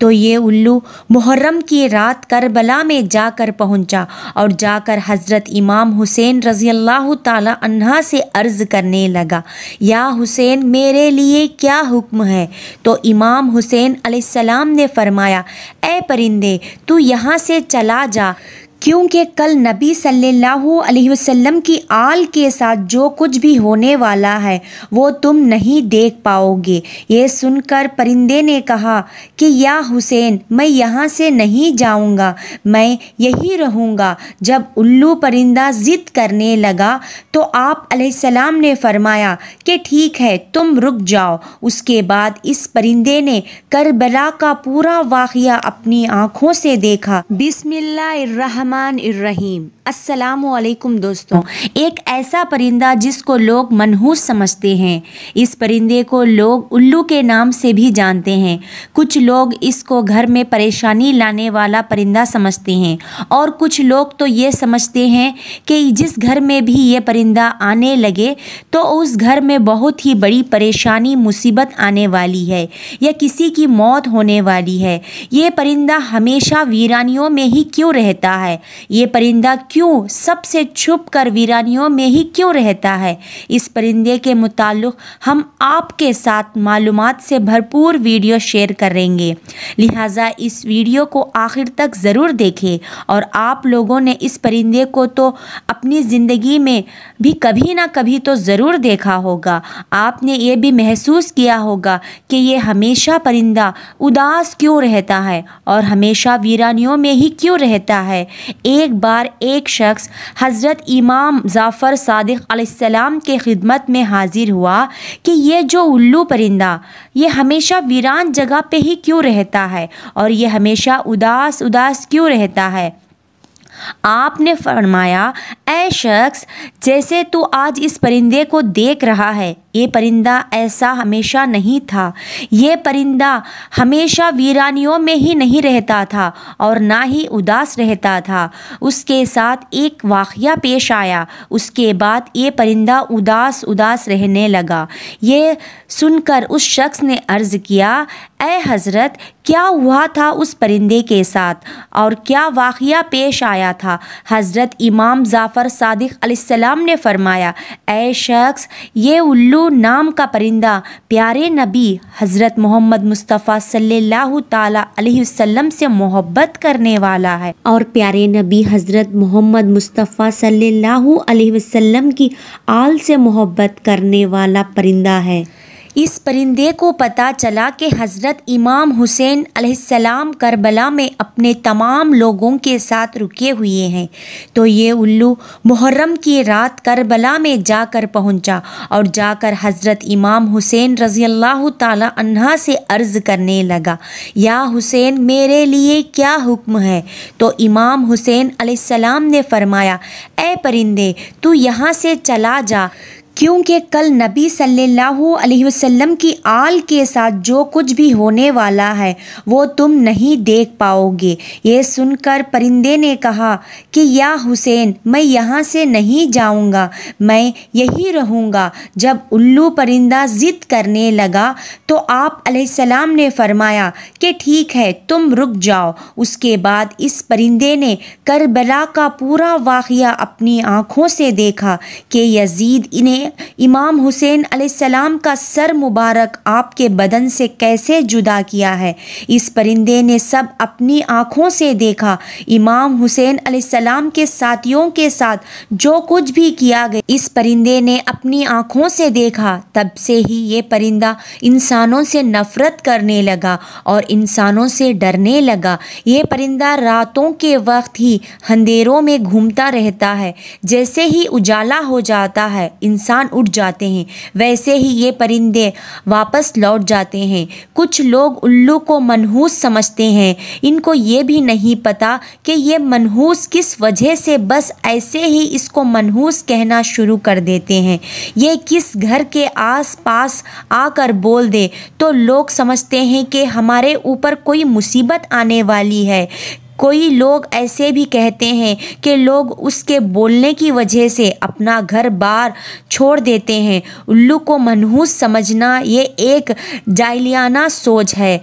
तो ये उल्लू मुहर्रम की रात करबला में जाकर पहुंचा और जाकर हज़रत इमाम हुसैन रज़ी अल्लाह तला से अर्ज़ करने लगा या हुसैन मेरे लिए क्या हुक्म है तो इमाम हुसैन आसमाम ने फरमाया ए परिंदे तू यहाँ से चला जा क्योंकि कल नबी सल्लल्लाहु अलैहि वसल्लम की आल के साथ जो कुछ भी होने वाला है वो तुम नहीं देख पाओगे ये सुनकर परिंदे ने कहा कि या हुसैन मैं यहाँ से नहीं जाऊँगा मैं यही रहूँगा जब उल्लू परिंदा ज़िद करने लगा तो आप सलाम ने फरमाया कि ठीक है तुम रुक जाओ उसके बाद इस परिंदे ने करबला का पूरा वाक़ अपनी आँखों से देखा बिसमिल्लर अस्सलाम वालेकुम दोस्तों एक ऐसा परिंदा जिसको लोग मनहूस समझते हैं इस परिंदे को लोग उल्लू के नाम से भी जानते हैं कुछ लोग इसको घर में परेशानी लाने वाला परिंदा समझते हैं और कुछ लोग तो ये समझते हैं कि जिस घर में भी ये परिंदा आने लगे तो उस घर में बहुत ही बड़ी परेशानी मुसीबत आने वाली है या किसी की मौत होने वाली है ये परिंदा हमेशा वीरानियों में ही क्यों रहता है ये परिंदा क्यों सबसे छुप कर वीरानियों में ही क्यों रहता है इस परिंदे के मुतालिक हम आपके साथ मालूम से भरपूर वीडियो शेयर करेंगे लिहाजा इस वीडियो को आखिर तक ज़रूर देखें और आप लोगों ने इस परिंदे को तो अपनी ज़िंदगी में भी कभी ना कभी तो ज़रूर देखा होगा आपने ये भी महसूस किया होगा कि ये हमेशा परिंदा उदास क्यों रहता है और हमेशा वीरानियों में ही क्यों रहता है एक बार एक शख्स हज़रत इमाम जाफ़र सदक़ाम के ख़िदमत में हाज़िर हुआ कि यह जो उल्लू परिंदा ये हमेशा वीरान जगह पर ही क्यों रहता है और ये हमेशा उदास उदास क्यों रहता है आपने फरमाया ए शख्स जैसे तू आज इस परिंदे को देख रहा है ये परिंदा ऐसा हमेशा नहीं था ये परिंदा हमेशा वीरानियों में ही नहीं रहता था और ना ही उदास रहता था उसके साथ एक वाक़ पेश आया उसके बाद ये परिंदा उदास उदास रहने लगा ये सुनकर उस शख्स ने अर्ज़ किया ऐ हज़रत क्या हुआ था उस परिंदे के साथ और क्या वाक़ पेश आया था हज़रत इमाम जाफ़र सदक़ ने फ़रमाया ए शख्स ये उल्लू नाम का परिंदा प्यारे नबी हज़रत मोहम्मद मुस्तफ़ा सल्लल्लाहु ताला वसल्लम से मोहब्बत करने वाला है और प्यारे नबी हज़रत मोहम्मद मुस्तफ़ा सल्लल्लाहु अलैहि वसल्लम की आल से मोहब्बत करने वाला परिंदा है इस परिंदे को पता चला कि हज़रत इमाम हुसैन अलैहिस्सलाम करबला में अपने तमाम लोगों के साथ रुके हुए हैं तो ये उल्लू मुहर्रम की रात करबला में जाकर पहुंचा और जाकर हज़रत इमाम हुसैन रज़ी अल्लाह तहा से अर्ज़ करने लगा या हुसैन मेरे लिए क्या हुक्म है तो इमाम हुसैन अलैहिस्सलाम ने फरमाया ए परिंदे तू यहाँ से चला जा क्योंकि कल नबी सल्लल्लाहु अलैहि वसल्लम की आल के साथ जो कुछ भी होने वाला है वो तुम नहीं देख पाओगे ये सुनकर परिंदे ने कहा कि या हुसैन मैं यहाँ से नहीं जाऊँगा मैं यही रहूँगा जब उल्लू परिंदा ज़िद करने लगा तो आप सलाम ने फरमाया कि ठीक है तुम रुक जाओ उसके बाद इस परिंदे ने करबला का पूरा वाक़ अपनी आँखों से देखा कि यजीद इन्हें इमाम हुसैन अलैहिस्सलाम का सर मुबारक आपके बदन से कैसे जुदा किया है इस परिंदे ने सब अपनी आँखों से देखा इमाम हुसैन अलैहिस्सलाम के साथियों के साथ जो कुछ भी किया गया इस परिंदे ने अपनी आँखों से देखा तब से ही ये परिंदा इंसानों से नफ़रत करने लगा और इंसानों से डरने लगा ये परिंदा रातों के वक्त ही अंधेरों में घूमता रहता है जैसे ही उजाला हो जाता है इंसान इंसान उठ जाते हैं वैसे ही ये परिंदे वापस लौट जाते हैं कुछ लोग उल्लू को मनहूस समझते हैं इनको ये भी नहीं पता कि ये मनहूस किस वजह से बस ऐसे ही इसको मनहूस कहना शुरू कर देते हैं ये किस घर के आस पास आकर बोल दे तो लोग समझते हैं कि हमारे ऊपर कोई मुसीबत आने वाली है कोई लोग ऐसे भी कहते हैं कि लोग उसके बोलने की वजह से अपना घर बार छोड़ देते हैं उल्लू को मनहूस समझना ये एक जाहलियाना सोच है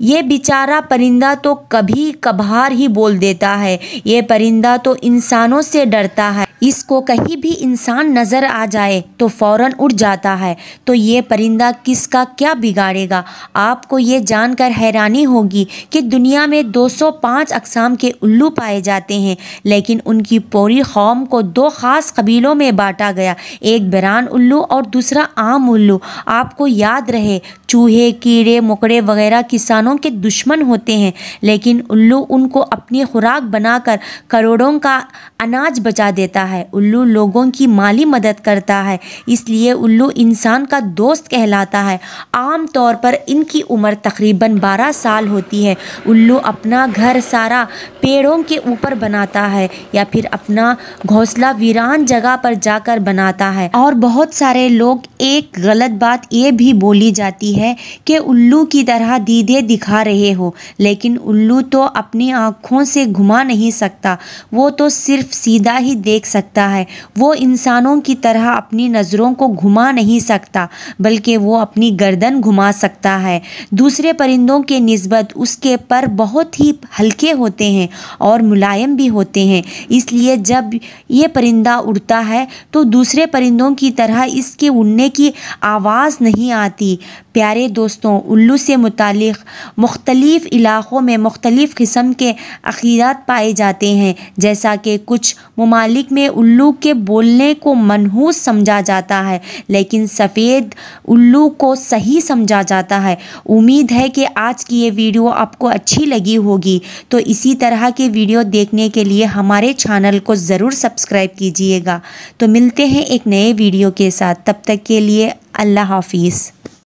ये बेचारा परिंदा तो कभी कभार ही बोल देता है ये परिंदा तो इंसानों से डरता है इसको कहीं भी इंसान नज़र आ जाए तो फौरन उड़ जाता है तो ये परिंदा किसका क्या बिगाड़ेगा आपको ये जानकर हैरानी होगी कि दुनिया में 205 अकसाम के उल्लू पाए जाते हैं लेकिन उनकी पूरी कौम को दो ख़ास कबीलों में बांटा गया एक बरान उल्लू और दूसरा आम उल्लू आपको याद रहे चूहे कीड़े मकड़े वगैरह किसान इंसानों के दुश्मन होते हैं लेकिन उल्लू उनको अपनी खुराक बनाकर करोड़ों का अनाज बचा देता है उल्लू लोगों की माली मदद करता है इसलिए उल्लू इंसान का दोस्त कहलाता है आम तौर पर इनकी उम्र तकरीबन 12 साल होती है उल्लू अपना घर सारा पेड़ों के ऊपर बनाता है या फिर अपना घोंसला वीरान जगह पर जाकर बनाता है और बहुत सारे लोग एक गलत बात ये भी बोली जाती है कि उल्लू की तरह दीदे दिखा रहे हो लेकिन उल्लू तो अपनी आँखों से घुमा नहीं सकता वो तो सिर्फ सीधा ही देख सकता है वो इंसानों की तरह अपनी नज़रों को घुमा नहीं सकता बल्कि वो अपनी गर्दन घुमा सकता है दूसरे परिंदों के नस्बत उसके पर बहुत ही हल्के होते हैं और मुलायम भी होते हैं इसलिए जब ये परिंदा उड़ता है तो दूसरे परिंदों की तरह इसके उड़ने की आवाज़ नहीं आती प्यारे दोस्तों उल्लू से मुतक़ मुख्तलिफ़ इलाक़ों में मुख्तलिफ़ किस्म के अक़ीदात पाए जाते हैं जैसा कि कुछ ममालिक में उल्लू के बोलने को मनहूस समझा जाता है लेकिन सफ़ेद उल्लू को सही समझा जाता है उम्मीद है कि आज की ये वीडियो आपको अच्छी लगी होगी तो इसी तरह के वीडियो देखने के लिए हमारे चैनल को ज़रूर सब्सक्राइब कीजिएगा तो मिलते हैं एक नए वीडियो के साथ तब तक के लिए अल्लाह हाफिज़